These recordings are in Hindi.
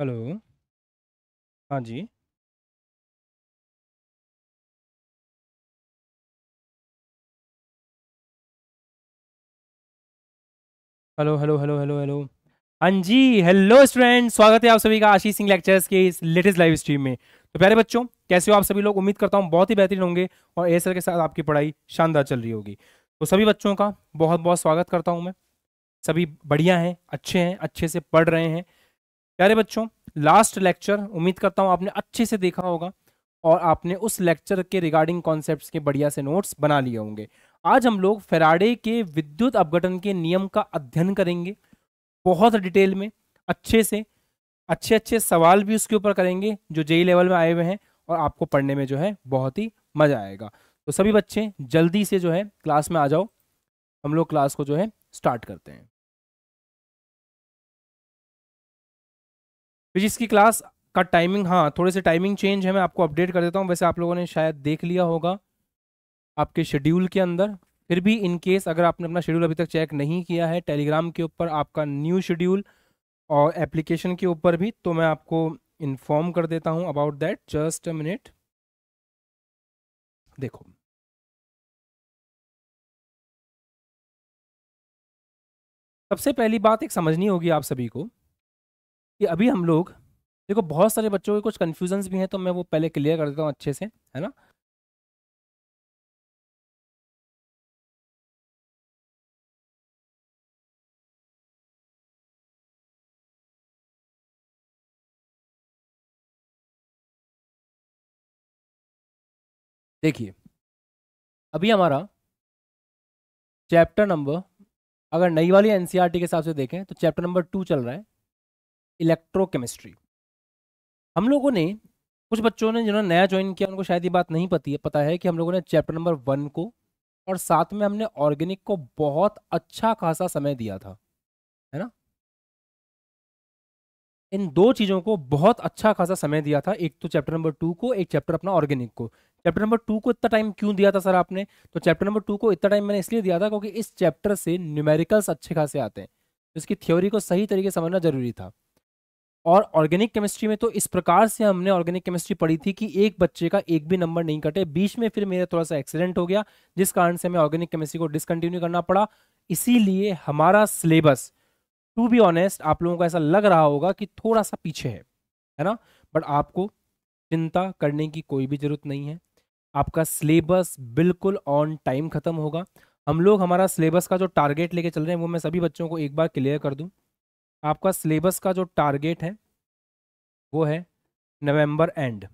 हेलो। हाँ जी। Hello, hello, hello, hello, hello. हाँ जी, हेलो स्टूडेंट स्वागत है आप सभी का आशीष सिंह लेक्चर्स के इस लेटेस्ट लाइव स्ट्रीम में। तो प्यारे बच्चों, कैसे हो आप सभी लोग? उम्मीद करता हूँ बहुत ही बेहतरीन होंगे और ए के साथ आपकी पढ़ाई शानदार चल रही होगी। तो सभी बच्चों का बहुत-बहुत स्वागत करता हूँ मैं। सभी बढ़िया हैं, अच्छे हैं, अच्छे से पढ़ रहे हैं प्यारे बच्चों लास्ट लेक्चर उम्मीद करता हूँ आपने अच्छे से देखा होगा और आपने उस लेक्चर के रिगार्डिंग कॉन्सेप्ट्स के बढ़िया से नोट्स बना लिए होंगे आज हम लोग फेराडे के विद्युत अपघटन के नियम का अध्ययन करेंगे बहुत डिटेल में अच्छे से अच्छे अच्छे सवाल भी उसके ऊपर करेंगे जो जेई लेवल में आए हुए हैं और आपको पढ़ने में जो है बहुत ही मज़ा आएगा तो सभी बच्चे जल्दी से जो है क्लास में आ जाओ हम लोग क्लास को जो है स्टार्ट करते हैं जिसकी क्लास का टाइमिंग हाँ थोड़े से टाइमिंग चेंज है मैं आपको अपडेट कर देता हूँ वैसे आप लोगों ने शायद देख लिया होगा आपके शेड्यूल के अंदर फिर भी इन केस अगर आपने अपना शेड्यूल अभी तक चेक नहीं किया है टेलीग्राम के ऊपर आपका न्यू शेड्यूल और एप्लीकेशन के ऊपर भी तो मैं आपको इन्फॉर्म कर देता हूँ about that just a minute देखो सबसे पहली बात एक समझनी होगी आप सभी को कि अभी हम लोग देखो बहुत सारे बच्चों के कुछ कन्फ्यूजन्स भी हैं तो मैं वो पहले क्लियर कर देता हूँ अच्छे से है ना देखिए अभी हमारा चैप्टर नंबर अगर नई वाली एनसीईआरटी e के हिसाब से देखें तो चैप्टर नंबर टू चल रहा है इलेक्ट्रोकेमिस्ट्री हम लोगों ने कुछ बच्चों ने जिन्होंने नया ज्वाइन किया उनको शायद ये बात नहीं पती है पता है कि हम लोगों ने चैप्टर नंबर वन को और साथ में हमने ऑर्गेनिक को बहुत अच्छा खासा समय दिया था है ना इन दो चीज़ों को बहुत अच्छा खासा समय दिया था एक तो चैप्टर नंबर टू को एक चैप्टर अपना ऑर्गेनिक को चैप्टर नंबर टू को इतना टाइम क्यों दिया था सर आपने तो चैप्टर नंबर टू को इतना टाइम मैंने इसलिए दिया था क्योंकि इस चैप्टर से न्यूमेरिकल्स अच्छे खासे आते हैं इसकी थ्योरी को सही तरीके से समझना जरूरी था और ऑर्गेनिक केमिस्ट्री में तो इस प्रकार से हमने ऑर्गेनिक केमिस्ट्री पढ़ी थी कि एक बच्चे का एक भी नंबर नहीं कटे बीच में फिर मेरा थोड़ा सा एक्सीडेंट हो गया जिस कारण से हमें ऑर्गेनिक केमिस्ट्री को डिसकंटिन्यू करना पड़ा इसीलिए हमारा सिलेबस टू बी ऑनेस्ट आप लोगों को ऐसा लग रहा होगा कि थोड़ा सा पीछे है है ना बट आपको चिंता करने की कोई भी ज़रूरत नहीं है आपका सिलेबस बिल्कुल ऑन टाइम ख़त्म होगा हम लोग हमारा सिलेबस का जो टारगेट लेके चल रहे हैं वो मैं सभी बच्चों को एक बार क्लियर कर दूँ आपका सिलेबस का जो टारगेट है वो है नवंबर एंड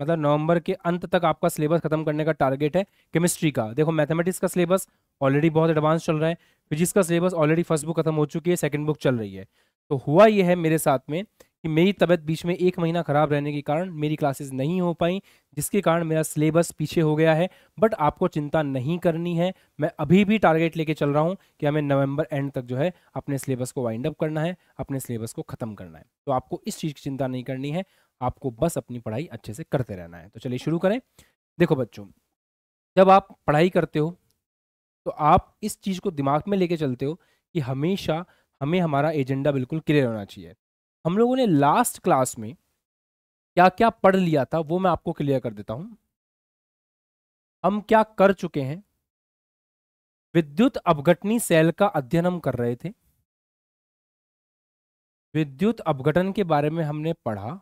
मतलब नवंबर के अंत तक आपका सिलेबस खत्म करने का टारगेट है केमिस्ट्री का देखो मैथमेटिक्स का सिलेबस ऑलरेडी बहुत एडवांस चल रहा है फिजिक्स का सिलेबस ऑलरेडी फर्स्ट बुक खत्म हो चुकी है सेकंड बुक चल रही है तो हुआ यह है मेरे साथ में कि मेरी तबीयत बीच में एक महीना ख़राब रहने के कारण मेरी क्लासेस नहीं हो पाई जिसके कारण मेरा सिलेबस पीछे हो गया है बट आपको चिंता नहीं करनी है मैं अभी भी टारगेट लेके चल रहा हूँ कि हमें नवंबर एंड तक जो है अपने सिलेबस को वाइंड अप करना है अपने सिलेबस को ख़त्म करना है तो आपको इस चीज़ की चिंता नहीं करनी है आपको बस अपनी पढ़ाई अच्छे से करते रहना है तो चलिए शुरू करें देखो बच्चों जब आप पढ़ाई करते हो तो आप इस चीज़ को दिमाग में लेके चलते हो कि हमेशा हमें हमारा एजेंडा बिल्कुल क्लियर होना चाहिए हम लोगों ने लास्ट क्लास में क्या क्या पढ़ लिया था वो मैं आपको क्लियर कर देता हूं हम क्या कर चुके हैं विद्युत अवघटनी सेल का अध्ययन हम कर रहे थे विद्युत अवघटन के बारे में हमने पढ़ा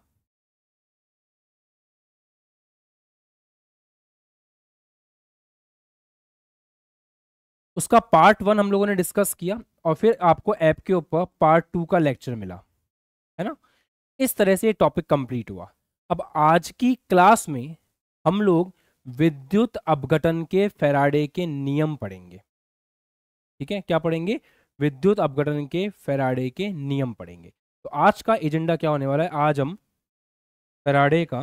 उसका पार्ट वन हम लोगों ने डिस्कस किया और फिर आपको ऐप के ऊपर पार्ट टू का लेक्चर मिला है ना इस तरह से ये टॉपिक कंप्लीट हुआ अब आज की क्लास में हम लोग विद्युत अपघटन के फेराडे के नियम पढ़ेंगे ठीक है क्या पढ़ेंगे विद्युत अपघटन के फेराडे के नियम पढ़ेंगे तो आज का एजेंडा क्या होने वाला है आज हम फेराडे का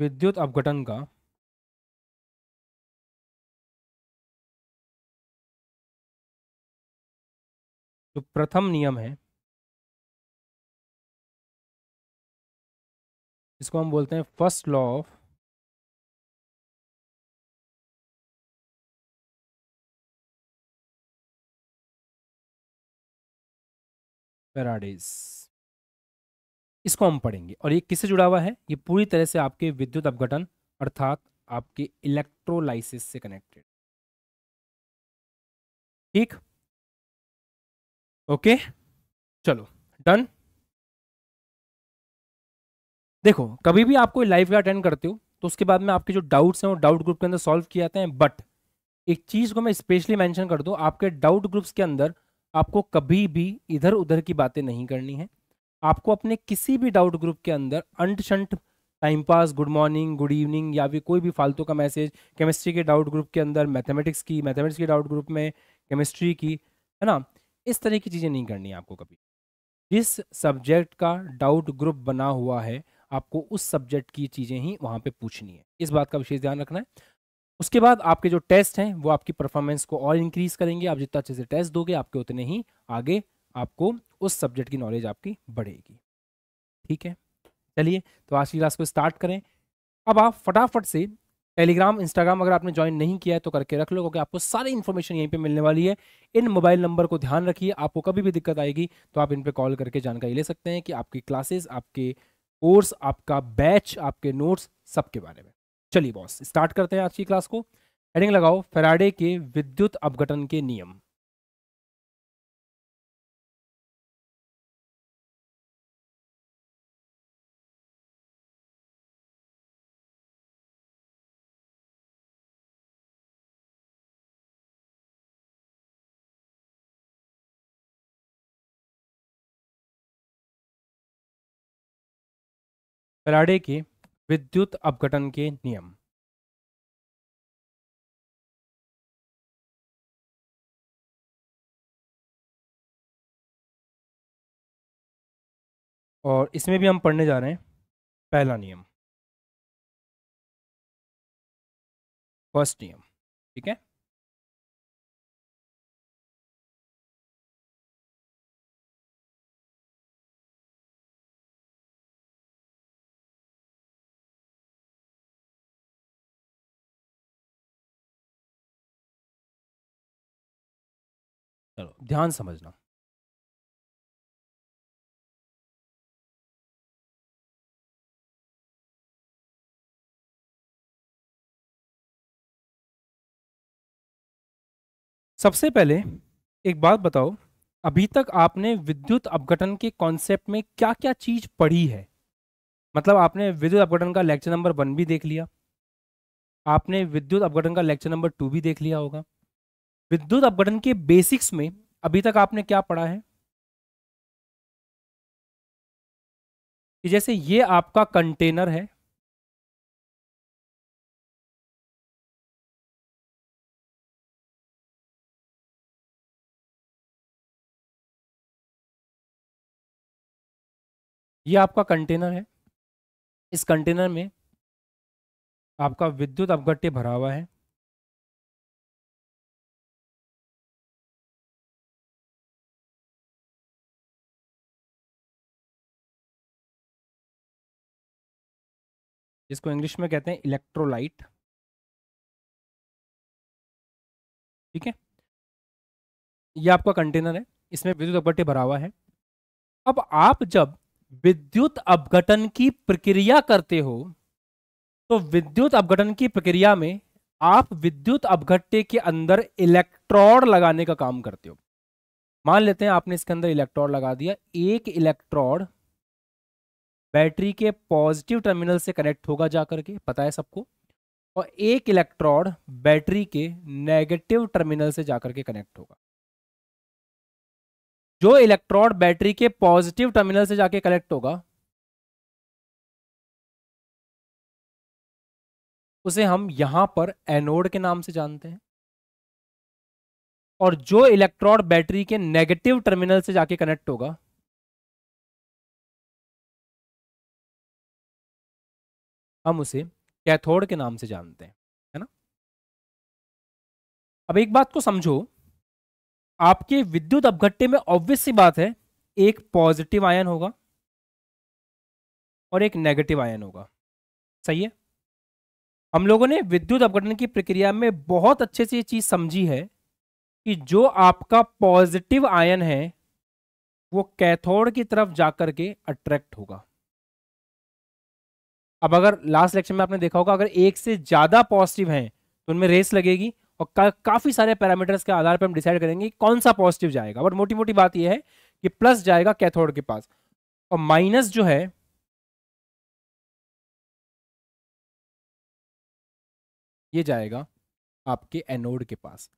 विद्युत अपघटन का जो प्रथम नियम है इसको हम बोलते हैं फर्स्ट लॉ ऑफ पैराडिस इसको हम पढ़ेंगे और ये किससे जुड़ा हुआ है ये पूरी तरह से आपके विद्युत अपघटन अर्थात आपके इलेक्ट्रोलाइसिस से कनेक्टेड ठीक ओके चलो डन देखो कभी भी आप कोई लाइव का अटेंड करते हो तो उसके बाद में आपके जो डाउट्स हैं वो डाउट ग्रुप के अंदर सॉल्व किए जाते हैं बट एक चीज़ को मैं स्पेशली मेंशन कर दूं आपके डाउट ग्रुप्स के अंदर आपको कभी भी इधर उधर की बातें नहीं करनी है आपको अपने किसी भी डाउट ग्रुप के अंदर अंट शंट time pass good morning good evening या फिर कोई भी फालतू का मैसेज केमिस्ट्री के डाउट ग्रुप के अंदर मैथमेटिक्स की मैथमेटिक्स के डाउट ग्रुप में केमिस्ट्री की है ना इस तरह की चीज़ें नहीं करनी आपको कभी जिस सब्जेक्ट का डाउट ग्रुप बना हुआ है आपको उस सब्जेक्ट की चीज़ें ही वहाँ पे पूछनी है इस बात का विशेष ध्यान रखना है उसके बाद आपके जो टेस्ट हैं वो आपकी परफॉर्मेंस को और इंक्रीज करेंगे आप जितना अच्छे से टेस्ट दोगे आपके उतने ही आगे आपको उस सब्जेक्ट की नॉलेज आपकी बढ़ेगी ठीक है चलिए तो आज की क्लास को स्टार्ट करें अब आप फटाफट से टेलीग्राम इंस्टाग्राम अगर आपने ज्वाइन नहीं किया है तो करके रख लो क्योंकि आपको सारी इन्फॉर्मेशन यहीं पे मिलने वाली है इन मोबाइल नंबर को ध्यान रखिए आपको कभी भी दिक्कत आएगी तो आप इन पे कॉल करके जानकारी ले सकते हैं कि आपकी क्लासेस आपके कोर्स आपका बैच आपके नोट्स सबके बारे में चलिए बॉस स्टार्ट करते हैं आज की क्लास को हेडिंग लगाओ फेराडे के विद्युत अपघटन के नियम फैराडे के विद्युत अपघटन के नियम और इसमें भी हम पढ़ने जा रहे हैं पहला नियम फर्स्ट नियम ठीक है चलो ध्यान समझना सबसे पहले एक बात बताओ अभी तक आपने विद्युत अपघटन के कॉन्सेप्ट में क्या क्या चीज पढ़ी है मतलब आपने विद्युत अपघटन का लेक्चर नंबर वन भी देख लिया आपने विद्युत अपघटन का लेक्चर नंबर टू भी देख लिया होगा विद्युत अपघटन के बेसिक्स में अभी तक आपने क्या पढ़ा है कि जैसे ये आपका कंटेनर है ये आपका कंटेनर है इस कंटेनर में आपका विद्युत अपघट्य भरा हुआ है जिसको इंग्लिश में कहते हैं इलेक्ट्रोलाइट ठीक है ये आपका कंटेनर है इसमें विद्युत अपघट्य भरा हुआ है अब आप जब विद्युत अपघटन की प्रक्रिया करते हो तो विद्युत अपघटन की प्रक्रिया में आप विद्युत अपघट्य के अंदर इलेक्ट्रॉड लगाने का काम करते हो मान लेते हैं आपने इसके अंदर इलेक्ट्रॉड लगा दिया एक इलेक्ट्रॉड बैटरी के पॉजिटिव टर्मिनल से कनेक्ट होगा जा करके पता है सबको और एक इलेक्ट्रॉड बैटरी के नेगेटिव टर्मिनल से जाकर के कनेक्ट होगा जो इलेक्ट्रॉड बैटरी के पॉजिटिव टर्मिनल से जाके कनेक्ट होगा उसे हम यहां पर एनोड के नाम से जानते हैं और जो इलेक्ट्रॉड बैटरी के नेगेटिव टर्मिनल से जाके कनेक्ट होगा हम उसे कैथोड के नाम से जानते हैं है ना अब एक बात को समझो आपके विद्युत अपघट्टे में ऑब्वियस सी बात है एक पॉजिटिव आयन होगा और एक नेगेटिव आयन होगा सही है हम लोगों ने विद्युत अपघटन की प्रक्रिया में बहुत अच्छे से ये चीज समझी है कि जो आपका पॉजिटिव आयन है वो कैथोड की तरफ जाकर के अट्रैक्ट होगा अब अगर लास्ट लेक्चर में आपने देखा होगा अगर एक से ज़्यादा पॉजिटिव हैं तो उनमें रेस लगेगी और का, काफ़ी सारे पैरामीटर्स के आधार पर हम डिसाइड करेंगे कौन सा पॉजिटिव जाएगा बट मोटी मोटी बात यह है कि प्लस जाएगा कैथोड के पास और माइनस जो है ये जाएगा आपके एनोड के पास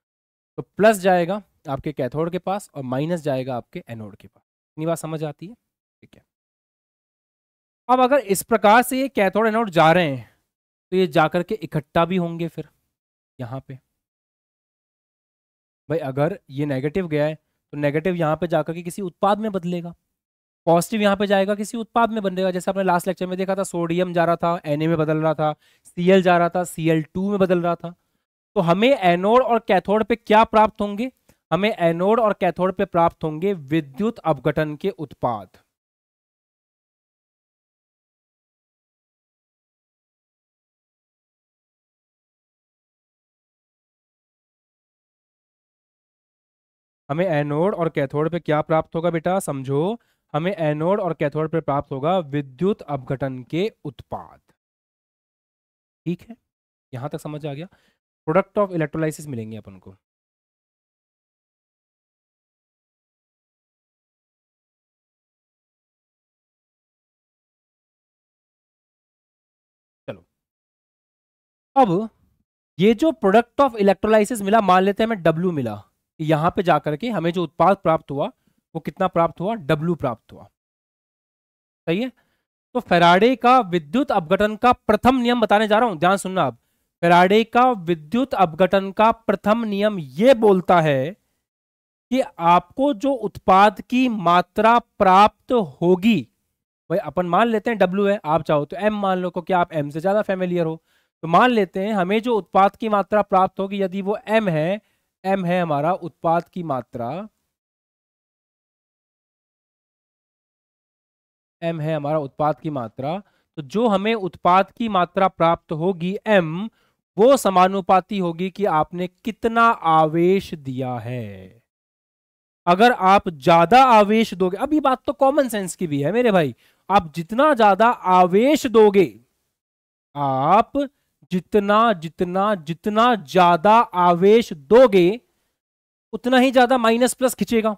तो प्लस जाएगा आपके कैथोड के पास और माइनस जाएगा आपके एनोड के पास इतनी बात समझ आती है अब अगर इस प्रकार से ये कैथोड एनोड जा रहे हैं तो ये जाकर के इकट्ठा भी होंगे फिर यहाँ पे भाई अगर ये नेगेटिव गया है तो नेगेटिव यहाँ पे जाकर के किसी उत्पाद में बदलेगा पॉजिटिव यहाँ पे जाएगा किसी उत्पाद में बदलेगा जैसे आपने लास्ट लेक्चर में देखा था सोडियम जा रहा था एन में बदल रहा था सी जा रहा था सी में बदल रहा था तो हमें एनोड और कैथोड पर क्या प्राप्त होंगे हमें एनोड और कैथोड पे प्राप्त होंगे विद्युत अपघटन के उत्पाद हमें एनोड और कैथोड पे क्या प्राप्त होगा बेटा समझो हमें एनोड और कैथोड पे प्राप्त होगा विद्युत अपघटन के उत्पाद ठीक है यहां तक समझ आ गया प्रोडक्ट ऑफ इलेक्ट्रोलाइसिस मिलेंगे अपन को चलो अब ये जो प्रोडक्ट ऑफ इलेक्ट्रोलाइसिस मिला मान लेते हैं हमें डब्ल्यू मिला यहाँ पे जाकर के हमें जो उत्पाद प्राप्त हुआ वो कितना प्राप्त हुआ डब्ल्यू प्राप्त हुआ सही है तो फेराडे का विद्युत अपघटन का प्रथम नियम बताने जा रहा हूं ध्यान सुनना आप फेराडे का विद्युत अपघटन का प्रथम नियम यह बोलता है कि आपको जो उत्पाद की मात्रा प्राप्त होगी भाई अपन मान लेते हैं डब्ल्यू है आप चाहो तो एम मान लो क्योंकि आप एम से ज्यादा फेमिलियर हो तो मान लेते हैं हमें जो उत्पाद की मात्रा प्राप्त होगी यदि वो एम है एम है हमारा उत्पाद की मात्रा एम है हमारा उत्पाद की मात्रा तो जो हमें उत्पाद की मात्रा प्राप्त होगी एम वो समानुपाती होगी कि आपने कितना आवेश दिया है अगर आप ज्यादा आवेश दोगे अब ये बात तो कॉमन सेंस की भी है मेरे भाई आप जितना ज्यादा आवेश दोगे आप जितना जितना जितना ज्यादा आवेश दोगे उतना ही ज्यादा माइनस प्लस खिंचेगा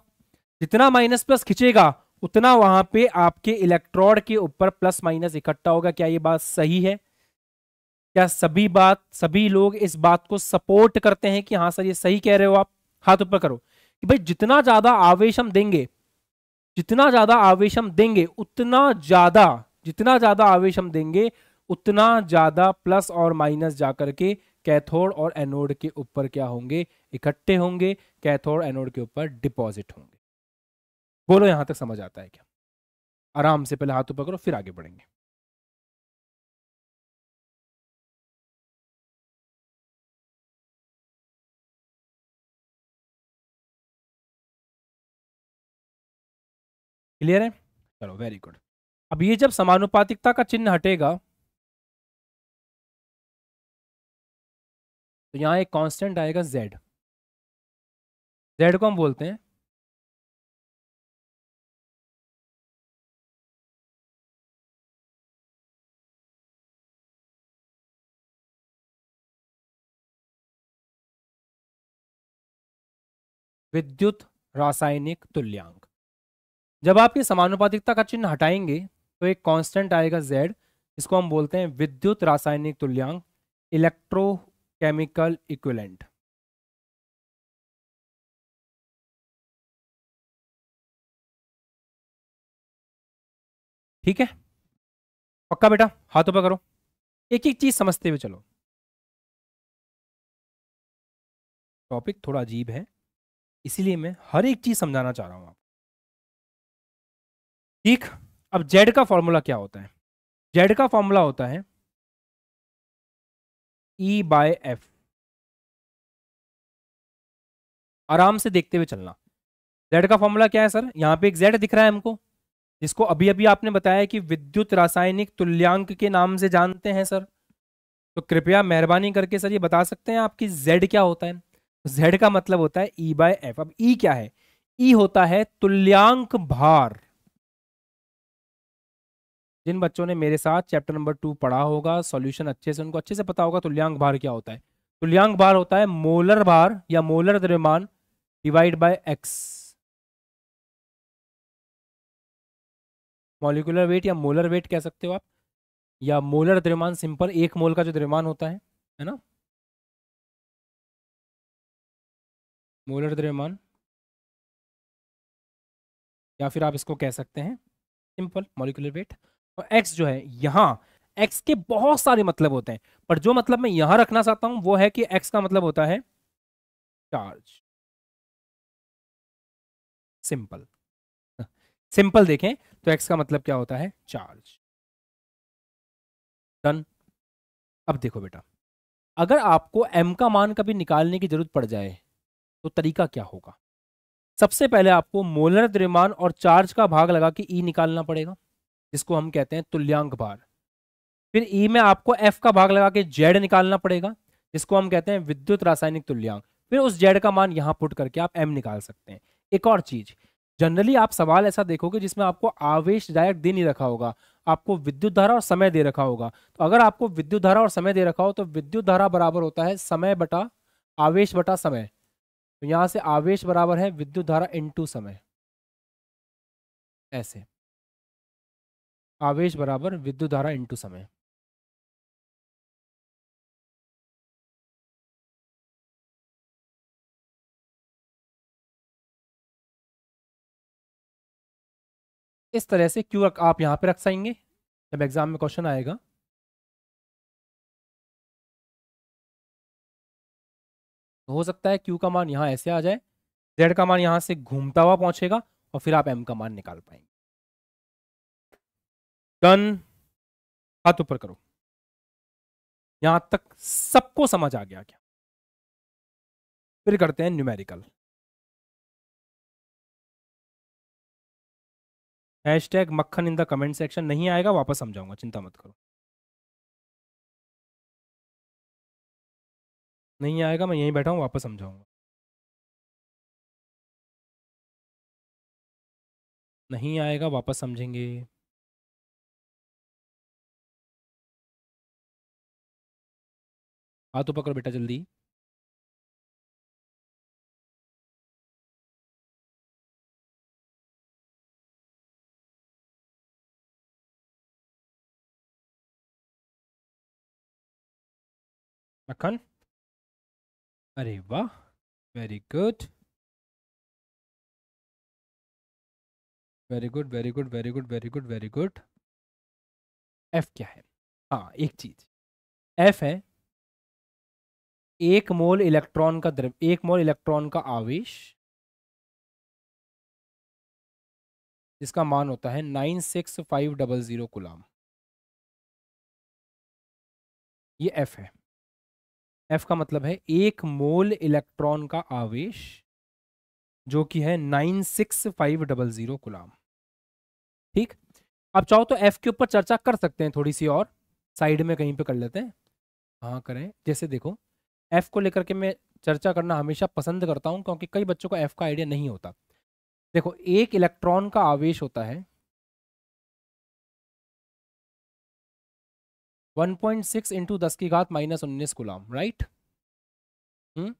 जितना माइनस प्लस खिंचेगा उतना वहां पे आपके इलेक्ट्रॉड के ऊपर प्लस माइनस इकट्ठा होगा क्या ये बात सही है क्या सभी बात सभी लोग इस बात को सपोर्ट करते हैं कि हाँ सर ये सही कह रहे हो आप हाथ ऊपर करो कि भाई जितना ज्यादा आवेश हम देंगे जितना ज्यादा आवेश हम देंगे उतना ज्यादा जितना ज्यादा आवेश हम देंगे उतना ज़्यादा प्लस और माइनस जाकर के कैथोड और एनोड के ऊपर क्या होंगे इकट्ठे होंगे कैथोड एनोड के ऊपर डिपॉजिट होंगे बोलो यहां तक समझ आता है क्या आराम से पहले हाथ ऊपर करो फिर आगे बढ़ेंगे क्लियर है चलो वेरी गुड अब ये जब समानुपातिकता का चिन्ह हटेगा तो यहाँ एक कांस्टेंट आएगा जेड जेड को हम बोलते हैं विद्युत रासायनिक तुल्यांक जब आप ये समानुपातिकता का चिन्ह हटाएंगे तो एक कांस्टेंट आएगा जेड इसको हम बोलते हैं विद्युत रासायनिक तुल्यांक इलेक्ट्रो केमिकल इक्विलेंट ठीक है पक्का बेटा हाथों पर करो एक एक चीज समझते हुए चलो टॉपिक थोड़ा अजीब है इसलिए मैं हर एक चीज समझाना चाह रहा हूं आपको ठीक अब जेड का फॉर्मूला क्या होता है जेड का फॉर्मूला होता है ई बाय एफ आराम से देखते हुए चलना जेड का फॉर्मूला क्या है सर यहाँ पे एक जेड दिख रहा है हमको जिसको अभी अभी आपने बताया कि विद्युत रासायनिक तुल्यांक के नाम से जानते हैं सर तो कृपया मेहरबानी करके सर ये बता सकते हैं आपकी जेड क्या होता है जेड का मतलब होता है ई बाय एफ अब ई e क्या है ई e होता है तुल्यांक भार जिन बच्चों ने मेरे साथ चैप्टर नंबर टू पढ़ा होगा सॉल्यूशन अच्छे से उनको अच्छे से पता होगा तुल्यांक भार क्या होता है तुल्यांक भार होता है मोलर भार या मोलर द्रव्यमान divide by x molecular weight या मोलर वेट कह सकते हो आप या मोलर द्रव्यमान सिंपल एक मोल का जो द्रव्यमान होता है है ना मोलर द्रव्यमान या फिर आप इसको कह सकते हैं सिंपल मॉलिकुलर वेट और एक्स जो है यहाँ एक्स के बहुत सारे मतलब होते हैं पर जो मतलब मैं यहाँ रखना चाहता हूँ वो है कि एक्स का मतलब होता है चार्ज सिंपल सिंपल देखें तो एक्स का मतलब क्या होता है चार्ज डन अब देखो बेटा अगर आपको एम का मान कभी निकालने की जरूरत पड़ जाए तो तरीका क्या होगा सबसे पहले आपको मोलर द्रव्यमान और चार्ज का भाग लगा के ई e निकालना पड़ेगा इसको हम कहते हैं तुल्यांक भार फिर ई e में आपको एफ का भाग लगा के जेड निकालना पड़ेगा जिसको हम कहते हैं विद्युत रासायनिक तुल्यांक फिर उस जेड का मान यहाँ पुट करके आप एम निकाल सकते हैं एक और चीज जनरली आप सवाल ऐसा देखोगे जिसमें आपको आवेश डायरेक्ट दे नहीं रखा होगा आपको विद्युत धारा और समय दे रखा होगा तो अगर आपको विद्युत धारा और समय दे रखा हो तो विद्युत धारा बराबर होता है समय बटा आवेश बटा समय तो यहां से आवेश बराबर है विद्युत धारा इंटू समय ऐसे आवेश बराबर विद्युत धारा इंटू समय इस तरह से क्यू आप यहां पे रख सकेंगे जब एग्जाम में क्वेश्चन आएगा तो हो सकता है क्यू का मान यहाँ ऐसे आ जाए जेड का मान यहाँ से घूमता हुआ पहुंचेगा और फिर आप एम का मान निकाल पाएंगे डन हाथ ऊपर करो यहां तक सबको समझ आ गया क्या फिर करते हैं न्यूमेरिकल हैश टैग मक्खन इन द कमेंट सेक्शन नहीं आएगा वापस समझाऊंगा चिंता मत करो नहीं आएगा मैं यहीं बैठा हूं वापस समझाऊंगा नहीं आएगा वापस समझेंगे हाथ ऊपर करो बेटा जल्दी मक्खन अरे वाह very good very good very good very good very good very good F क्या है हाँ एक चीज एफ है एक मोल इलेक्ट्रॉन का द्रव एक मोल इलेक्ट्रॉन का आवेश जिसका मान होता है nine six five double zero coulomb ये एफ है एफ का मतलब है एक मोल इलेक्ट्रॉन का आवेश जो कि है nine six five double zero coulomb ठीक आप चाहो तो एफ के ऊपर चर्चा कर सकते हैं थोड़ी सी और साइड में कहीं पे कर लेते हैं हाँ करें जैसे देखो एफ़ को लेकर के मैं चर्चा करना हमेशा पसंद करता हूँ क्योंकि कई बच्चों को एफ़ का आइडिया नहीं होता देखो एक इलेक्ट्रॉन का आवेश होता है 1.6 पॉइंट सिक्स इंटू दस की घात माइनस उन्नीस गुलाम राइट हम्म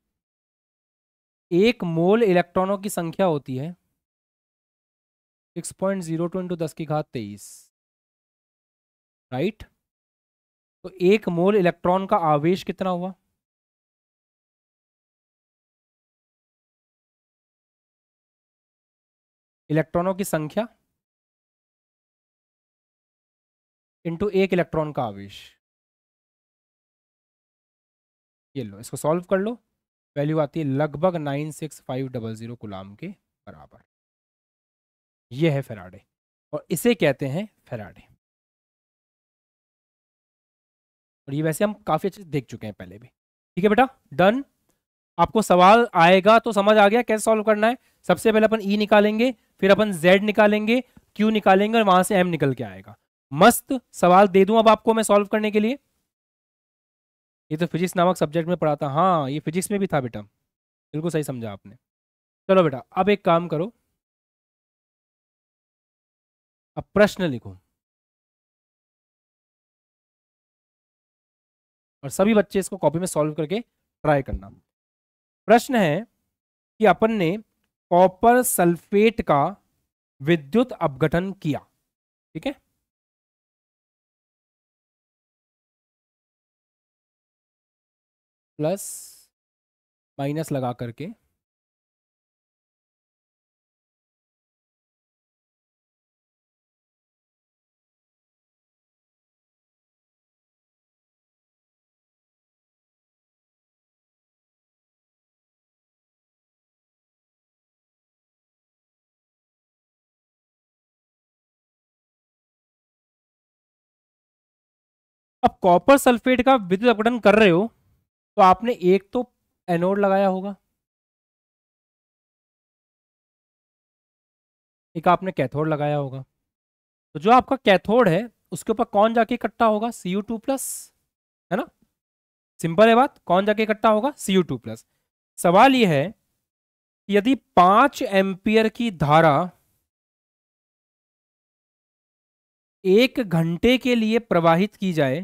एक मोल इलेक्ट्रॉनों की संख्या होती है 6.02 पॉइंट जीरो टू इंटू दस की घात तेईस राइट तो एक मोल इलेक्ट्रॉन का आवेश कितना हुआ इलेक्ट्रॉनों की संख्या इंटू एक इलेक्ट्रॉन का आवेश ये लो इसको सॉल्व कर लो वैल्यू आती है लगभग nine six five double zero coulomb के बराबर ये है फेराडे और इसे कहते हैं फेराडे और ये वैसे हम काफ़ी अच्छे देख चुके हैं पहले भी ठीक है बेटा डन आपको सवाल आएगा तो समझ आ गया कैसे सॉल्व करना है सबसे पहले अपन ई e निकालेंगे फिर अपन जेड निकालेंगे क्यू निकालेंगे और वहां से एम निकल के आएगा मस्त सवाल दे दूं अब आपको मैं सॉल्व करने के लिए ये तो फिजिक्स नामक सब्जेक्ट में पढ़ा था हाँ ये फिजिक्स में भी था बेटा बिल्कुल सही समझा आपने चलो बेटा अब एक काम करो अब प्रश्न लिखो और सभी बच्चे इसको कॉपी में सॉल्व करके ट्राई करना प्रश्न है कि अपन ने कॉपर सल्फेट का विद्युत अपघटन किया ठीक है प्लस माइनस लगा करके अब कॉपर सल्फेट का विद्युत अपघटन कर रहे हो तो आपने एक तो एनोड लगाया होगा एक आपने कैथोड लगाया होगा तो जो आपका कैथोड है उसके ऊपर कौन जाके इकट्ठा होगा सी टू प्लस है ना सिंपल है बात कौन जाके इकट्ठा होगा सी टू प्लस सवाल यह है यदि पांच एम्पियर की धारा एक घंटे के लिए प्रवाहित की जाए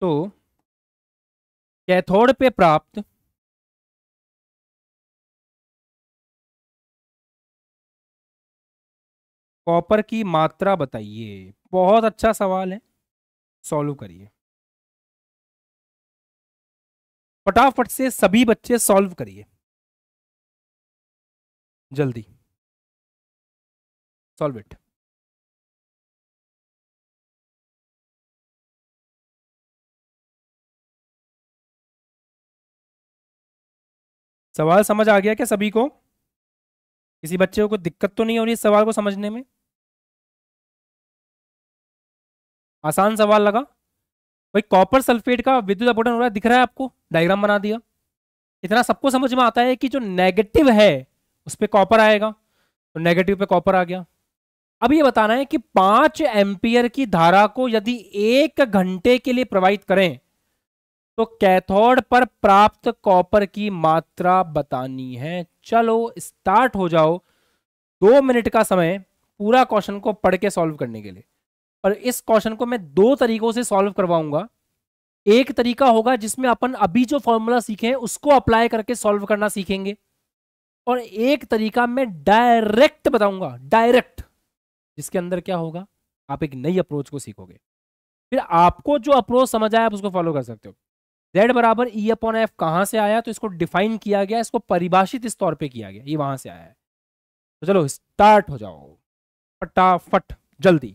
तो कैथोड पे प्राप्त कॉपर की मात्रा बताइए बहुत अच्छा सवाल है सॉल्व करिए फटाफट से सभी बच्चे सॉल्व करिए जल्दी सॉल्व इट सवाल समझ आ गया क्या सभी को किसी बच्चे को कोई दिक्कत तो नहीं हो रही इस सवाल को समझने में आसान सवाल लगा भाई कॉपर सल्फेट का विद्युत अपघटन हो रहा है दिख रहा है आपको डायग्राम बना दिया इतना सबको समझ में आता है कि जो नेगेटिव है उस पर कॉपर आएगा तो नेगेटिव पे कॉपर आ गया अब ये बताना है कि पांच एम्पियर की धारा को यदि एक घंटे के लिए प्रवाहित करें तो कैथोड पर प्राप्त कॉपर की मात्रा बतानी है चलो स्टार्ट हो जाओ दो मिनट का समय पूरा क्वेश्चन को पढ़ के सॉल्व करने के लिए पर इस क्वेश्चन को मैं दो तरीकों से सॉल्व करवाऊंगा एक तरीका होगा जिसमें अपन अभी जो फॉर्मूला सीखे हैं उसको अप्लाई करके सॉल्व करना सीखेंगे और एक तरीका मैं डायरेक्ट बताऊंगा डायरेक्ट जिसके अंदर क्या होगा आप एक नई अप्रोच को सीखोगे फिर आपको जो अप्रोच समझ आए आप उसको फॉलो कर सकते हो z बराबर ई अपॉन एफ कहाँ से आया तो इसको डिफाइन किया गया इसको परिभाषित इस तौर पे किया गया ये e वहां से आया है तो चलो स्टार्ट हो जाओ फटाफट जल्दी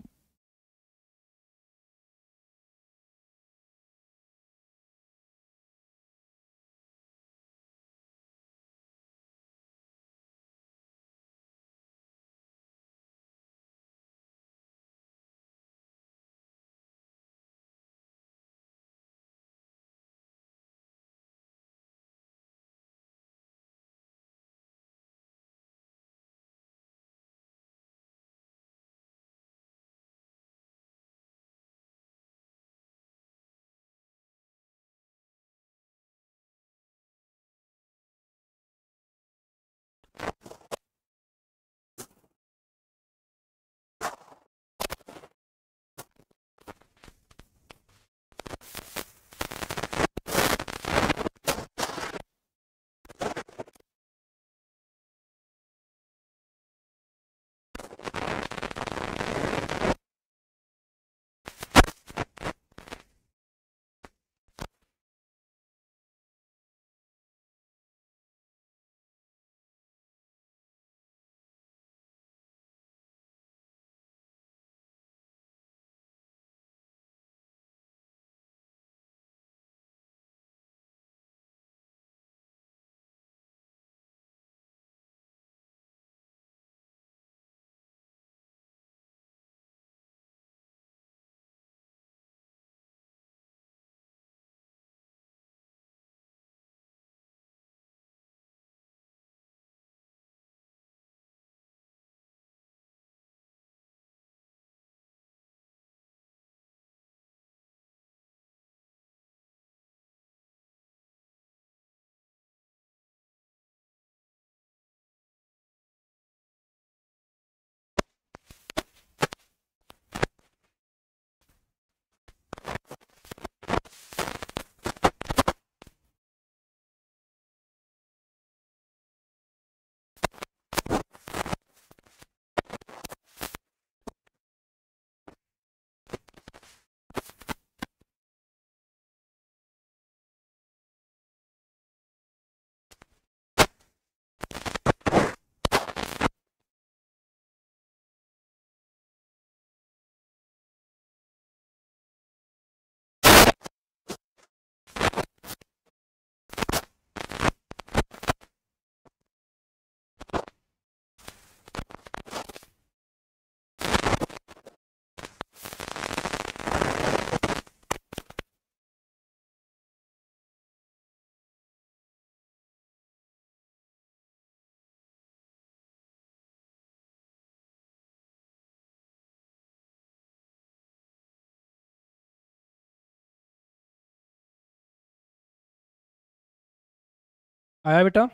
आया बेटा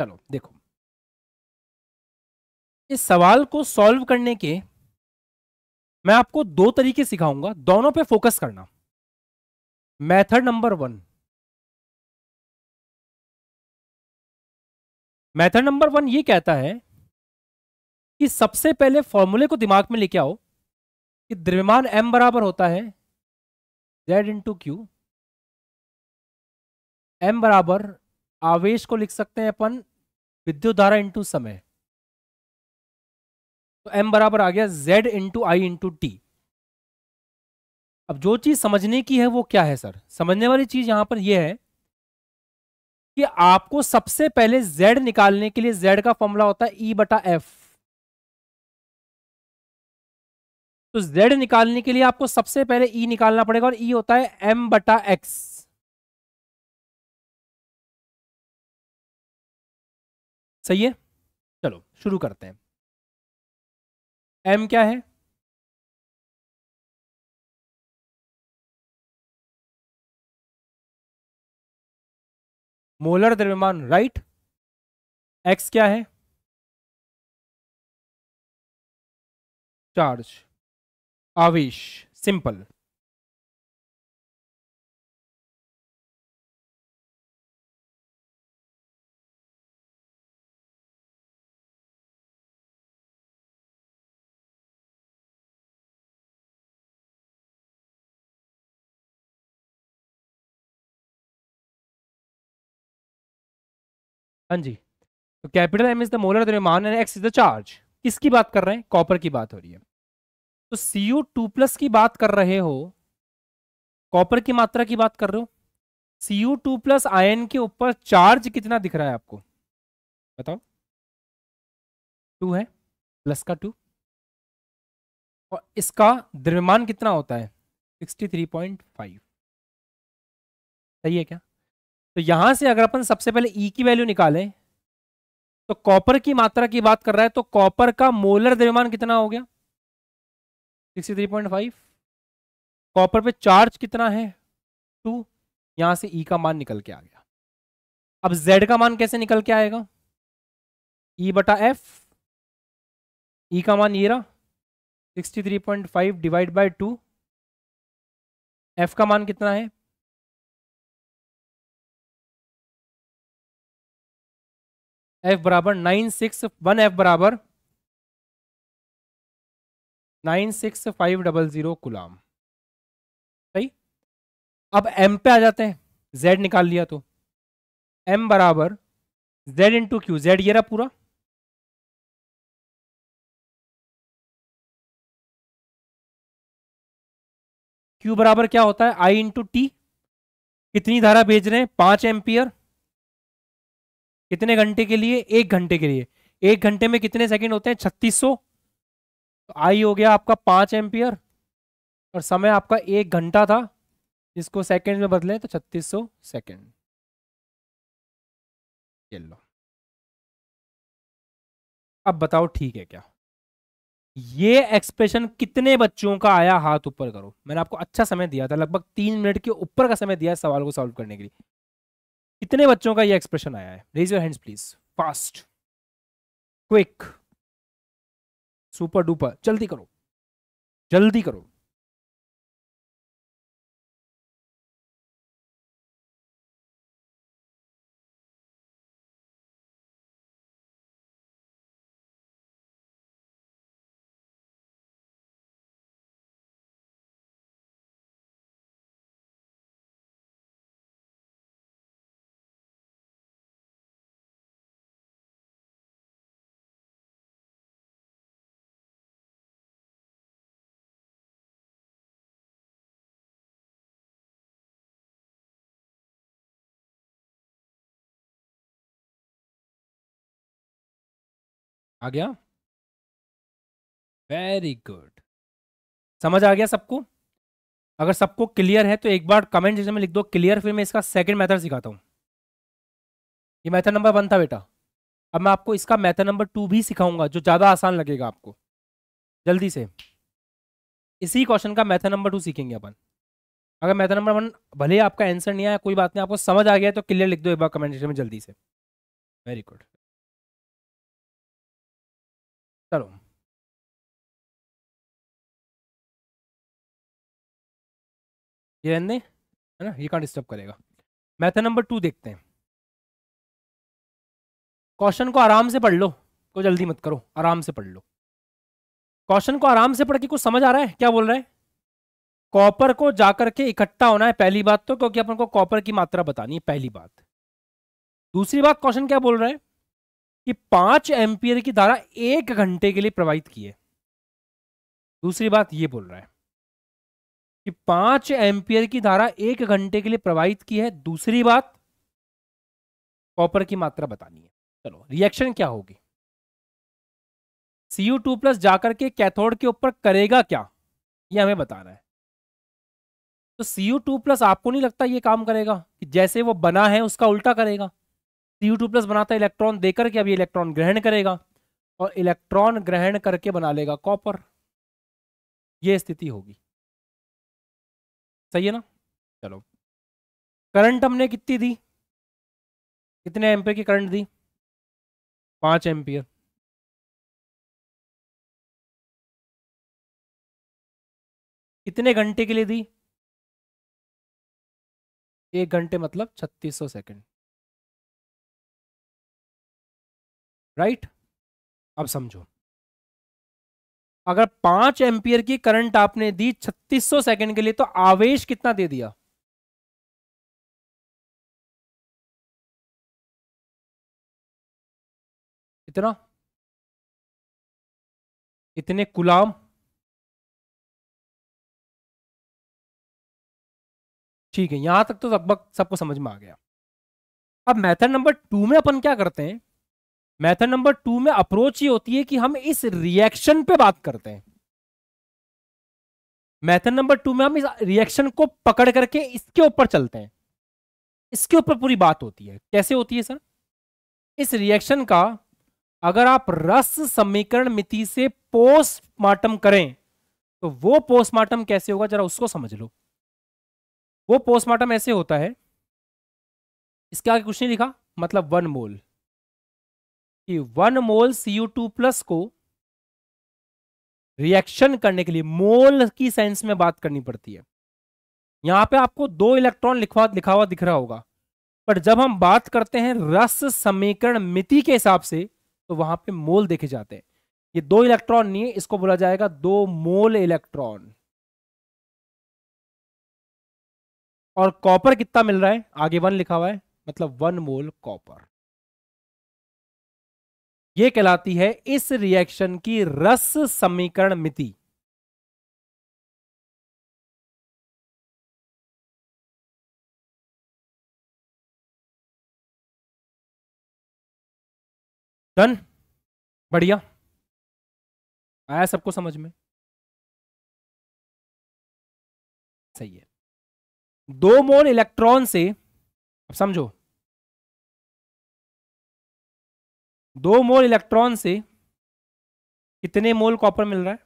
चलो देखो इस सवाल को सॉल्व करने के मैं आपको दो तरीके सिखाऊंगा दोनों पे फोकस करना method number one method number one ये कहता है कि सबसे पहले फॉर्मूले को दिमाग में लेके आओ कि द्रव्यमान m बराबर होता है z इंटू क्यू एम बराबर आवेश को लिख सकते हैं अपन विद्युत धारा इंटू समय तो m बराबर आ गया z into I into T अब जो चीज समझने की है वो क्या है सर समझने वाली चीज यहां पर यह है कि आपको सबसे पहले z निकालने के लिए z का फॉर्मूला होता है e बटा एफ तो z निकालने के लिए आपको सबसे पहले e निकालना पड़ेगा और e होता है m बटा एक्स सही है चलो शुरू करते हैं एम क्या है मोलर द्रव्यमान राइट एक्स क्या है चार्ज आवेश सिंपल हाँ जी तो capital M is the molar द्रव्यमान and X is the charge किसकी बात कर रहे हैं कॉपर की बात हो रही है तो सी ओ टू प्लस की बात कर रहे हो कॉपर की मात्रा की बात कर रहे हो C O two plus ion के ऊपर चार्ज कितना दिख रहा है आपको बताओ टू है प्लस का टू और इसका द्रव्यमान कितना होता है सिक्सटी थ्री पॉइंट फाइव सही है क्या तो यहां से अगर अपन सबसे पहले ई e की वैल्यू निकालें तो कॉपर की मात्रा की बात कर रहा है तो कॉपर का मोलर द्रव्यमान कितना हो गया 63.5 कॉपर पे चार्ज कितना है टू यहां से ई e का मान निकल के आ गया अब जेड का मान कैसे निकल के आएगा ई e बटा एफ ई का मान ये रहा 63.5 डिवाइड बाय टू एफ का मान कितना है एफ बराबर नाइन सिक्स वन एफ बराबर nine six five double zero coulomb सही अब एम पे आ जाते हैं जेड निकाल लिया तो एम बराबर जेड इंटू क्यू जेड ये रहा पूरा क्यू बराबर क्या होता है आई इंटू टी कितनी धारा भेज रहे हैं पांच एम्पियर कितने घंटे के लिए एक घंटे के लिए एक घंटे में कितने सेकंड होते हैं छत्तीस सौ तो आई हो गया आपका पांच एम्पियर और समय आपका एक घंटा था जिसको सेकंड में बदले तो छत्तीस सौ सेकेंड चलो अब बताओ ठीक है क्या ये एक्सप्रेशन कितने बच्चों का आया हाथ ऊपर करो मैंने आपको अच्छा समय दिया था लगभग तीन मिनट के ऊपर का समय दिया सवाल को सॉल्व करने के लिए कितने बच्चों का ये एक्सप्रेशन आया है raise your hands please fast quick super duper जल्दी करो जल्दी करो आ गया वेरी गुड समझ आ गया सबको अगर सबको क्लियर है तो एक बार कमेंट सेक्शन में लिख दो क्लियर फिर मैं इसका सेकंड मेथड सिखाता हूँ ये मेथड नंबर वन था बेटा अब मैं आपको इसका मेथड नंबर टू भी सिखाऊंगा जो ज़्यादा आसान लगेगा आपको जल्दी से इसी क्वेश्चन का मेथड नंबर टू सीखेंगे अपन अगर मेथड नंबर वन भले आपका आंसर नहीं आया कोई बात नहीं आपको समझ आ गया तो क्लियर लिख दो एक बार कमेंट सेक्शन में जल्दी से वेरी गुड चलो ये रहने है ना ये कहाँ डिस्टर्ब करेगा मैथड नंबर टू देखते हैं क्वेश्चन को आराम से पढ़ लो को जल्दी मत करो आराम से पढ़ लो क्वेश्चन को आराम से पढ़ के कुछ समझ आ रहा है क्या बोल रहा है कॉपर को जाकर के इकट्ठा होना है पहली बात तो क्योंकि अपन को कॉपर की मात्रा बतानी है पहली बात दूसरी बात क्वेश्चन क्या बोल रहा है कि पांच एम्पियर की धारा एक घंटे के लिए प्रवाहित की है दूसरी बात ये बोल रहा है कि पांच एम्पियर की धारा एक घंटे के लिए प्रवाहित की है दूसरी बात कॉपर की मात्रा बतानी है चलो रिएक्शन क्या होगी सीयू टू प्लस जाकर के कैथोड के ऊपर करेगा क्या ये हमें बताना है तो सीयू टू प्लस आपको नहीं लगता ये काम करेगा कि जैसे वो बना है उसका उल्टा करेगा सी यू टू प्लस बनाता है इलेक्ट्रॉन देकर के अब ये इलेक्ट्रॉन ग्रहण करेगा और इलेक्ट्रॉन ग्रहण करके बना लेगा कॉपर ये स्थिति होगी सही है ना चलो करंट हमने कितनी दी कितने एम्पियर की करंट दी पांच एम्पियर कितने घंटे के लिए दी एक घंटे मतलब सौ सेकेंड राइट अब समझो अगर पांच एम्पियर की करंट आपने दी 3600 सेकंड के लिए तो आवेश कितना दे दिया इतना इतने गुलाम ठीक है यहां तक तो लगभग सबको समझ में आ गया अब मेथड नंबर टू में अपन क्या करते हैं मेथड नंबर टू में अप्रोच ये होती है कि हम इस रिएक्शन पे बात करते हैं मेथड नंबर टू में हम इस रिएक्शन को पकड़ करके इसके ऊपर चलते हैं इसके ऊपर पूरी बात होती है कैसे होती है सर इस रिएक्शन का अगर आप रस समीकरण मिति से पोस्टमार्टम करें तो वो पोस्टमार्टम कैसे होगा जरा उसको समझ लो वो पोस्टमार्टम ऐसे होता है इसके आगे कुछ नहीं लिखा मतलब वन मोल कि one mole C U two plus को रिएक्शन करने के लिए मोल की साइंस में बात करनी पड़ती है यहां पे आपको दो इलेक्ट्रॉन लिखवा लिखा हुआ दिख रहा होगा पर जब हम बात करते हैं रस समीकरण मिति के हिसाब से तो वहां पे मोल देखे जाते हैं ये दो इलेक्ट्रॉन नहीं है इसको बोला जाएगा दो मोल इलेक्ट्रॉन और कॉपर कितना मिल रहा है आगे वन लिखा हुआ है मतलब वन मोल कॉपर यह कहलाती है इस रिएक्शन की रस समीकरण मिति डन बढ़िया आया सबको समझ में सही है दो मोन इलेक्ट्रॉन से अब समझो दो मोल इलेक्ट्रॉन से कितने मोल कॉपर मिल रहा है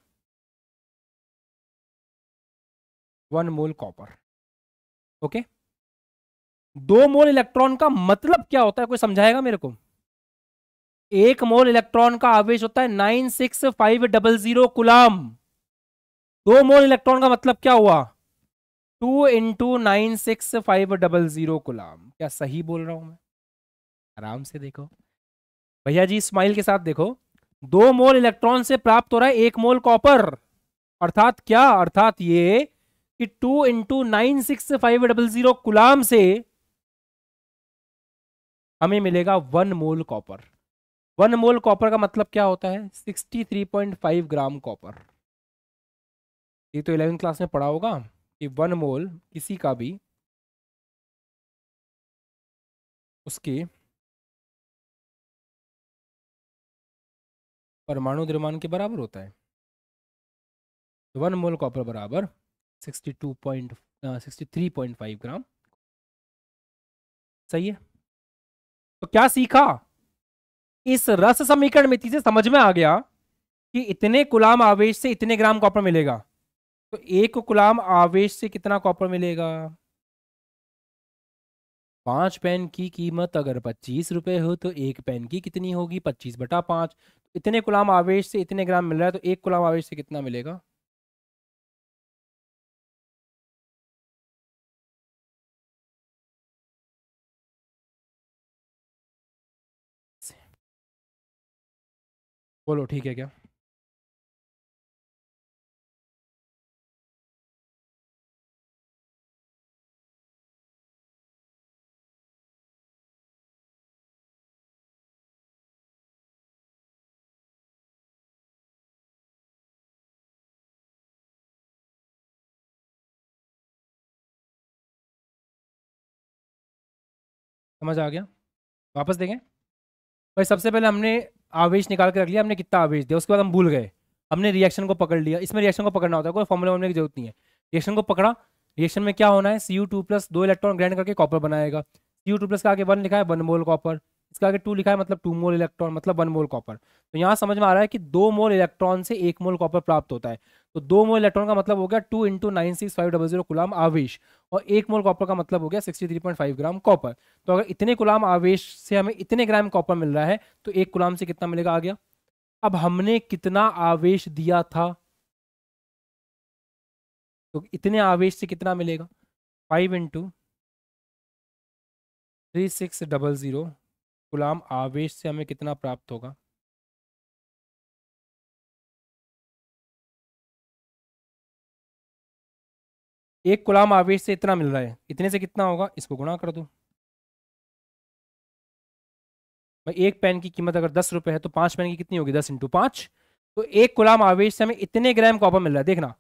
वन मोल कॉपर ओके दो मोल इलेक्ट्रॉन का मतलब क्या होता है कोई समझाएगा मेरे को एक मोल इलेक्ट्रॉन का आवेश होता है nine six five double zero coulomb दो मोल इलेक्ट्रॉन का मतलब क्या हुआ two into nine six five double zero coulomb क्या सही बोल रहा हूं मैं आराम से देखो भैया जी स्माइल के साथ देखो दो मोल इलेक्ट्रॉन से प्राप्त हो रहा है एक मोल कॉपर अर्थात क्या अर्थात ये कि two into nine six five double zero coulomb से हमें मिलेगा one mole copper one mole copper का मतलब क्या होता है sixty three point five gram copper ये तो इलेवेंथ क्लास में पढ़ा होगा कि वन मोल किसी का भी उसके परमाणु द्रव्यमान के बराबर होता है तो वन मोल कॉपर बराबर sixty two point sixty three point five gram सही है तो क्या सीखा इस रस समीकरण मिति से समझ में आ गया कि इतने गुलाम आवेश से इतने ग्राम कॉपर मिलेगा तो एक गुलाम आवेश से कितना कॉपर मिलेगा पाँच पेन की कीमत अगर पच्चीस रुपये हो तो एक पेन की कितनी होगी पच्चीस बटा पाँच इतने गुलाम आवेश से इतने ग्राम मिल रहा है तो एक गुलाम आवेश से कितना मिलेगा बोलो ठीक है क्या समझ आ गया वापस देखें भाई सबसे पहले हमने आवेश निकाल के रख लिया हमने कितना आवेश दिया उसके बाद हम भूल गए हमने रिएक्शन को पकड़ लिया इसमें रिएक्शन को पकड़ना होता है कोई फॉर्मूला होने की जरूरत नहीं है रिएक्शन को पकड़ा रिएक्शन में क्या होना है सी यू टू प्लस दो इलेक्ट्रॉन ग्रैंड करके कॉपर बनाएगा सी यू टू प्लस का आगे वन लिखा है वन मोल कॉपर इसका आगे टू लिखा है मतलब टू मोल इलेक्ट्रॉन मतलब वन मोल कॉपर तो यहाँ समझ में आ रहा है कि दो मोल इलेक्ट्रॉन से एक मोल कॉपर प्राप्त होता है तो दो मोल इलेक्ट्रॉन का मतलब हो गया two into nine six five double zero coulomb आवेश और एक मोल कॉपर का मतलब हो गया sixty three point five gram copper तो अगर इतने गुलाम आवेश से हमें इतने ग्राम कॉपर मिल रहा है तो एक गुलाम से कितना मिलेगा आ गया अब हमने कितना आवेश दिया था तो इतने आवेश से कितना मिलेगा five into three six double zero coulomb आवेश से हमें कितना प्राप्त होगा एक गुलाम आवेश से इतना मिल रहा है इतने से कितना होगा इसको गुणा कर दो भाई एक पेन की कीमत अगर दस रुपए है तो पांच पेन की कितनी होगी दस इंटू पांच तो एक गुलाम आवेश से हमें इतने ग्राम कॉपर मिल रहा है देखना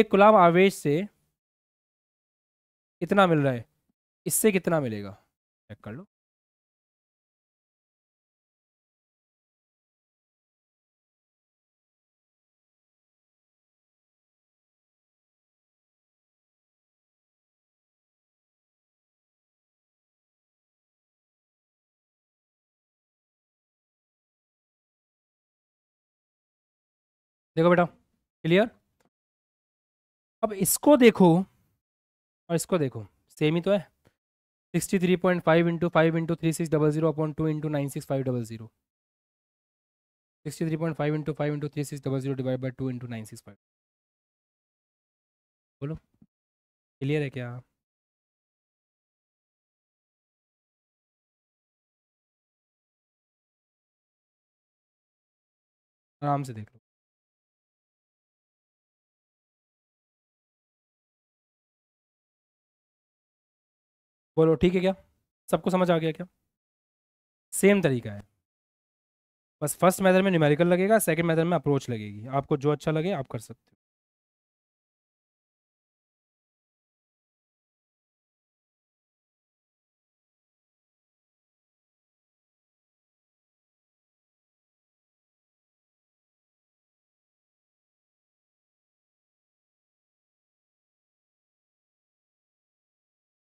एक गुलाम आवेश से इतना मिल रहा है इससे कितना मिलेगा चेक कर लो देखो बेटा क्लियर अब इसको देखो और इसको देखो सेम ही तो है sixty three point five into five into three six double zero upon two into nine six five double zero sixty three point five into five into three six double zero divide by two into nine six five बोलो क्लियर है क्या आराम से देख लो बोलो ठीक है क्या सबको समझ आ गया क्या सेम तरीका है बस फर्स्ट मेथड में न्यूमेरिकल लगेगा सेकंड मेथड में अप्रोच लगेगी आपको जो अच्छा लगे आप कर सकते हो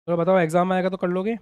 चलो तो बताओ एग्ज़ाम आएगा तो कर लोगे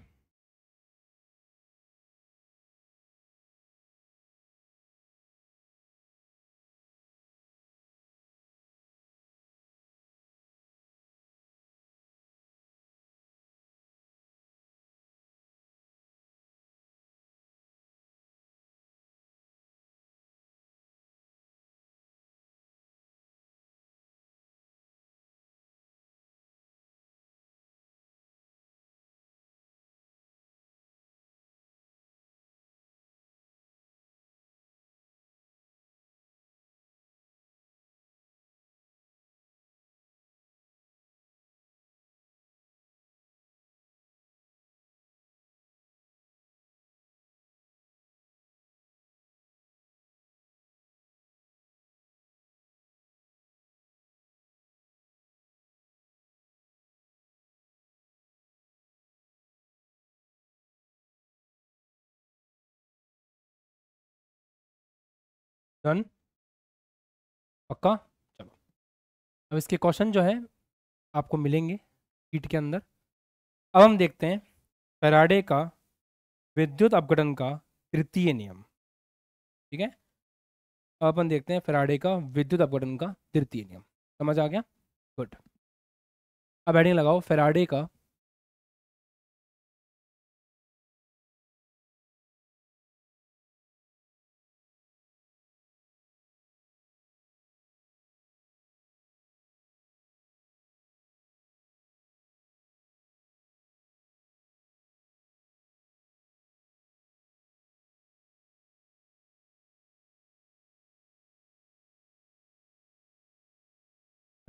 डन पक्का चलो अब इसके क्वेश्चन जो है आपको मिलेंगे कीट के अंदर अब हम देखते हैं फैराडे का विद्युत अपघटन का तृतीय नियम ठीक है अब अपन देखते हैं फैराडे का विद्युत अपघटन का तृतीय नियम समझ आ गया गुड अब हेडिंग लगाओ फेराडे का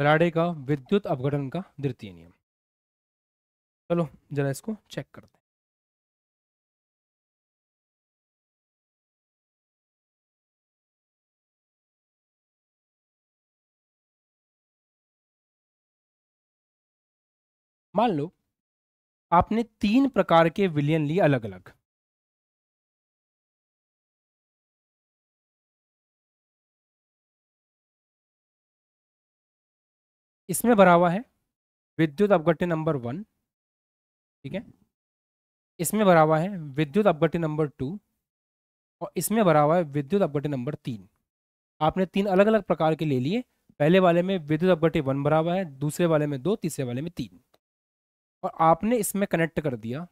राडे का विद्युत अवघटन का द्वितीय नियम चलो जरा इसको चेक करते हैं मान लो आपने तीन प्रकार के विलयन लिए अलग अलग इसमें भरा हुआ है विद्युत अपगट्य नंबर वन ठीक है इसमें भरा हुआ है विद्युत अपगट्य नंबर टू और इसमें भरा हुआ है विद्युत अपगट्य नंबर तीन आपने तीन अलग अलग प्रकार के ले लिए पहले वाले में विद्युत अपगट्य वन भरा हुआ है दूसरे वाले में दो तीसरे वाले में तीन और आपने इसमें कनेक्ट कर दिया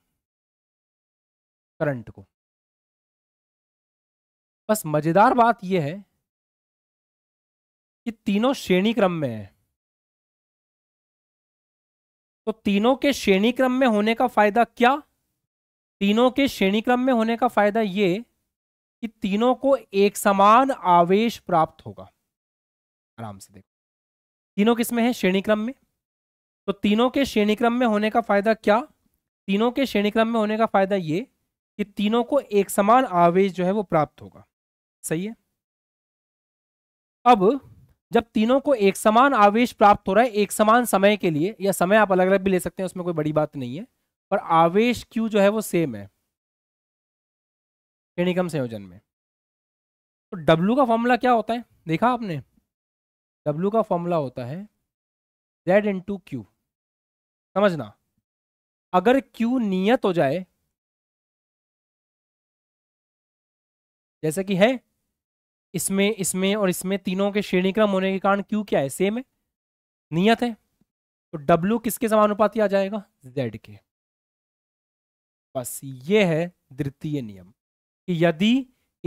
करंट को बस मज़ेदार बात यह है कि तीनों श्रेणी क्रम में है तो तीनों के श्रेणी क्रम में होने का फायदा क्या तीनों के श्रेणी क्रम में होने का फायदा ये कि तीनों को एक समान आवेश प्राप्त होगा आराम से देखो तीनों किसमें है श्रेणी क्रम में तो तीनों के श्रेणी क्रम में होने का फायदा क्या तीनों के श्रेणी क्रम में होने का फायदा ये कि तीनों को एक समान आवेश जो है वो प्राप्त होगा सही है अब जब तीनों को एक समान आवेश प्राप्त हो रहा है एक समान समय के लिए या समय आप अलग अलग भी ले सकते हैं उसमें कोई बड़ी बात नहीं है पर आवेश क्यू जो है वो सेम है श्रेणिकम संयोजन में तो W का फॉर्मूला क्या होता है देखा आपने W का फॉर्मूला होता है Z इंटू क्यू समझना अगर Q नियत हो जाए जैसे कि है इसमें इसमें और इसमें तीनों के श्रेणीक्रम होने के कारण क्यू क्या है सेम है नियत है तो डब्ल्यू किसके समानुपाती आ जाएगा जेड के बस ये है द्वितीय नियम कि यदि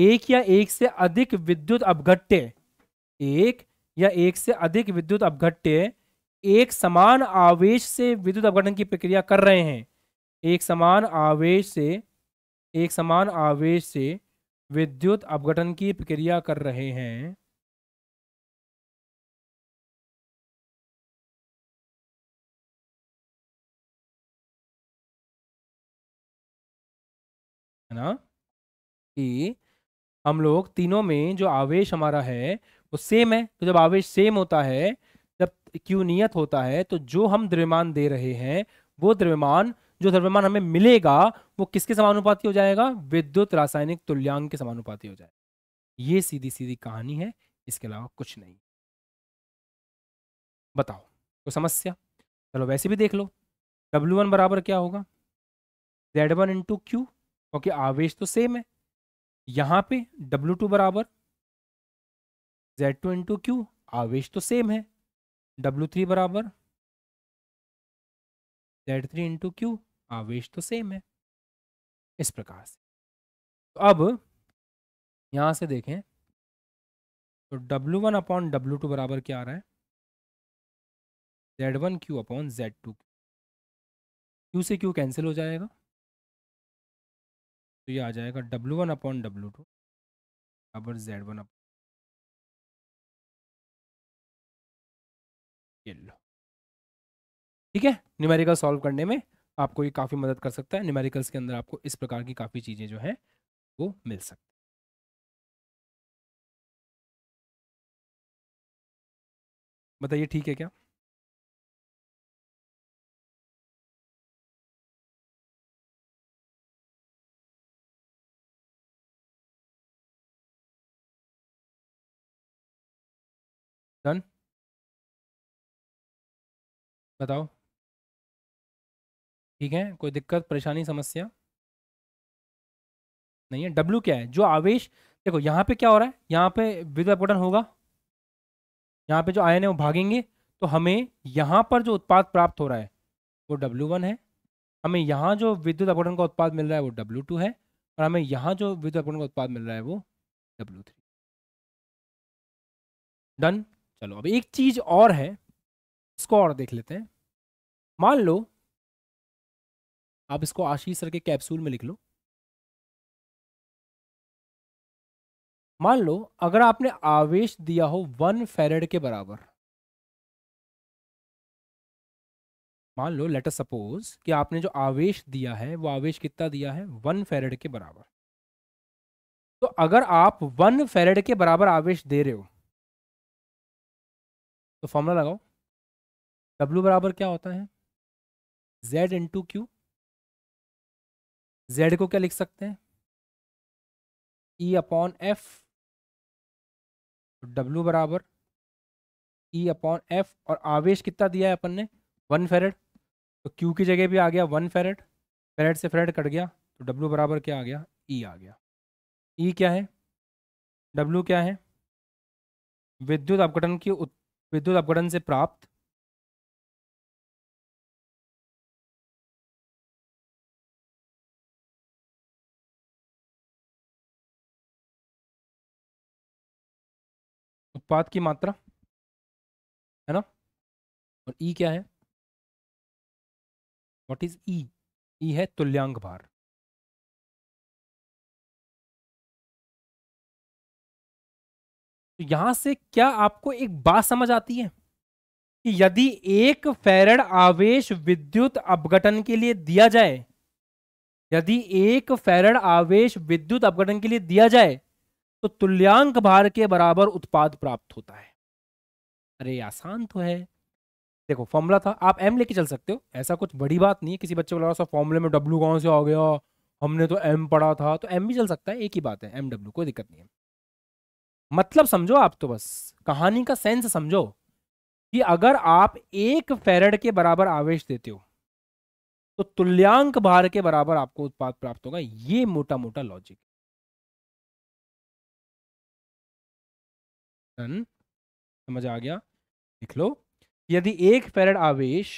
एक या एक से अधिक विद्युत अपघट्य एक या एक से अधिक विद्युत अपघट्य एक समान आवेश से विद्युत अपघटन की प्रक्रिया कर रहे हैं एक समान आवेश से एक समान आवेश से विद्युत अपघटन की प्रक्रिया कर रहे हैं है ना कि हम लोग तीनों में जो आवेश हमारा है वो सेम है तो जब आवेश सेम होता है जब क्यू नियत होता है तो जो हम द्रव्यमान दे रहे हैं वो द्रव्यमान जो द्रव्यमान हमें मिलेगा वो किसके समानुपाती हो जाएगा विद्युत रासायनिक तुल्यांक के समानुपाती हो जाएगा ये सीधी सीधी कहानी है इसके अलावा कुछ नहीं बताओ तो समस्या चलो वैसे भी देख लो W1 वन बराबर क्या होगा जेड वन इंटू क्यू क्योंकि आवेश तो सेम है यहाँ पे W2 टू बराबर जेड टू इंटू क्यू आवेश तो सेम है W3 थ्री बराबर जेड थ्री इंटू क्यू आवेश तो सेम है इस प्रकार से तो अब यहाँ से देखें तो W1 one upon W two बराबर क्या आ रहा है Z one Q upon Z two Q से क्यू कैंसिल हो जाएगा तो ये आ जाएगा W1 one upon W two बराबर जेड वन अपॉन लो ठीक है निमेरिका सॉल्व करने में आपको ये काफ़ी मदद कर सकता है न्यूमेरिकल्स के अंदर आपको इस प्रकार की काफ़ी चीज़ें जो हैं वो मिल सकती बताइए ठीक है क्या डन बताओ ठीक है कोई दिक्कत परेशानी समस्या नहीं है डब्ल्यू क्या है जो आवेश देखो यहाँ पे क्या हो रहा है यहाँ पे विद्युत अपघटन होगा यहाँ पे जो आयन है वो भागेंगे तो हमें यहाँ पर जो उत्पाद प्राप्त हो रहा है वो डब्ल्यू वन है हमें यहाँ जो विद्युत अपघटन का उत्पाद मिल रहा है वो डब्ल्यू टू है और हमें यहाँ जो विद्युत अपघटन का उत्पाद मिल रहा है वो डब्ल्यू थ्री डन चलो अब एक चीज़ और है इसको और देख लेते हैं मान लो आप इसको आशीष सर के कैप्सूल में लिख लो मान लो अगर आपने आवेश दिया हो वन फेरेड के बराबर मान लो लेट सपोज कि आपने जो आवेश दिया है वो आवेश कितना दिया है वन फेरेड के बराबर तो अगर आप वन फेरेड के बराबर आवेश दे रहे हो तो फॉर्मूला लगाओ W बराबर क्या होता है Z इंटू क्यू जेड को क्या लिख सकते हैं ई अपॉन एफ w बराबर ई अपॉन एफ और आवेश कितना दिया है अपन ने वन फेरेड तो क्यू की जगह भी आ गया वन फेरेड फेरेड से फेरेड कट गया तो w बराबर क्या आ गया ई e आ गया ई e क्या है w क्या है विद्युत अपघटन की विद्युत अपघटन से प्राप्त उत्पाद की मात्रा है ना और ई e क्या है वॉट इज ई ई है तुल्यांक भार तो यहां से क्या आपको एक बात समझ आती है कि यदि एक फेरड आवेश विद्युत अपघटन के लिए दिया जाए यदि एक फेरड आवेश विद्युत अपघटन के लिए दिया जाए तो तुल्यांक भार के बराबर उत्पाद प्राप्त होता है अरे आसान तो है देखो फॉर्मूला था आप एम लेके चल सकते हो ऐसा कुछ बड़ी बात नहीं है किसी बच्चे को लगा फॉर्मूले में डब्ल्यू कौन से आ गया हमने तो एम पढ़ा था तो एम भी चल सकता है एक ही बात है एम डब्ल्यू कोई दिक्कत नहीं है मतलब समझो आप तो बस कहानी का सेंस समझो कि अगर आप एक फेरड के बराबर आवेश देते हो तो तुल्यांक भार के बराबर आपको उत्पाद प्राप्त होगा ये मोटा मोटा लॉजिक डन समझ आ गया लिख लो यदि एक फेरेड आवेश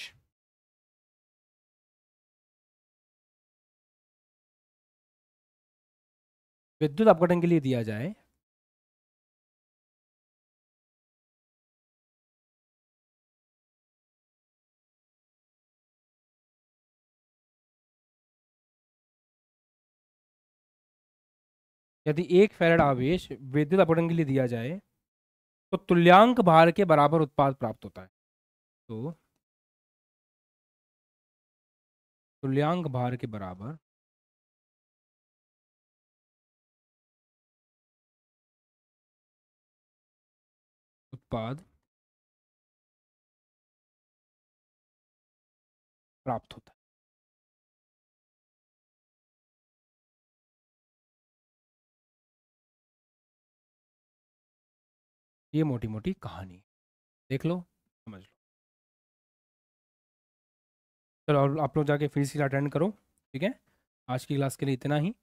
विद्युत अपघटन के लिए दिया जाए यदि एक फेरेड आवेश विद्युत अपघटन के लिए दिया जाए तो तुल्यांक भार के बराबर उत्पाद प्राप्त होता है तो तुल्यांक भार के बराबर उत्पाद प्राप्त होता है ये मोटी मोटी कहानी देख लो समझ लो चलो तो आप लोग जाके फिर सीट अटेंड करो ठीक है आज की क्लास के लिए इतना ही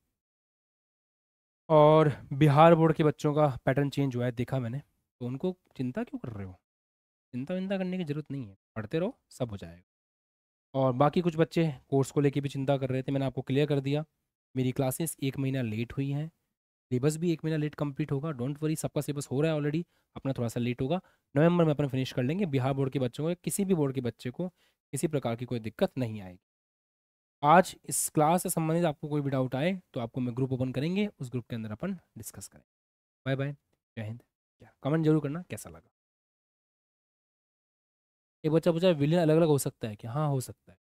और बिहार बोर्ड के बच्चों का पैटर्न चेंज हुआ है देखा मैंने तो उनको चिंता क्यों कर रहे हो चिंता विंता करने की ज़रूरत नहीं है पढ़ते रहो सब हो जाएगा और बाकी कुछ बच्चे कोर्स को लेके भी चिंता कर रहे थे मैंने आपको क्लियर कर दिया मेरी क्लासेस एक महीना लेट हुई हैं सिलेबस भी एक महीना लेट कंप्लीट होगा डोंट वरी सबका सिलेबस हो रहा है ऑलरेडी अपना थोड़ा सा लेट होगा नवंबर में अपन फिनिश कर लेंगे बिहार बोर्ड के बच्चों को किसी भी बोर्ड के बच्चे को किसी प्रकार की कोई दिक्कत नहीं आएगी आज इस क्लास से संबंधित आपको कोई भी डाउट आए तो आपको मैं ग्रुप ओपन करेंगे उस ग्रुप के अंदर अपन डिस्कस करेंगे bye bye Jai Hind comment जरूर करना कैसा लगा एक बच्चा पूछा विलियन अलग अलग हो सकता है कि हाँ हो सकता है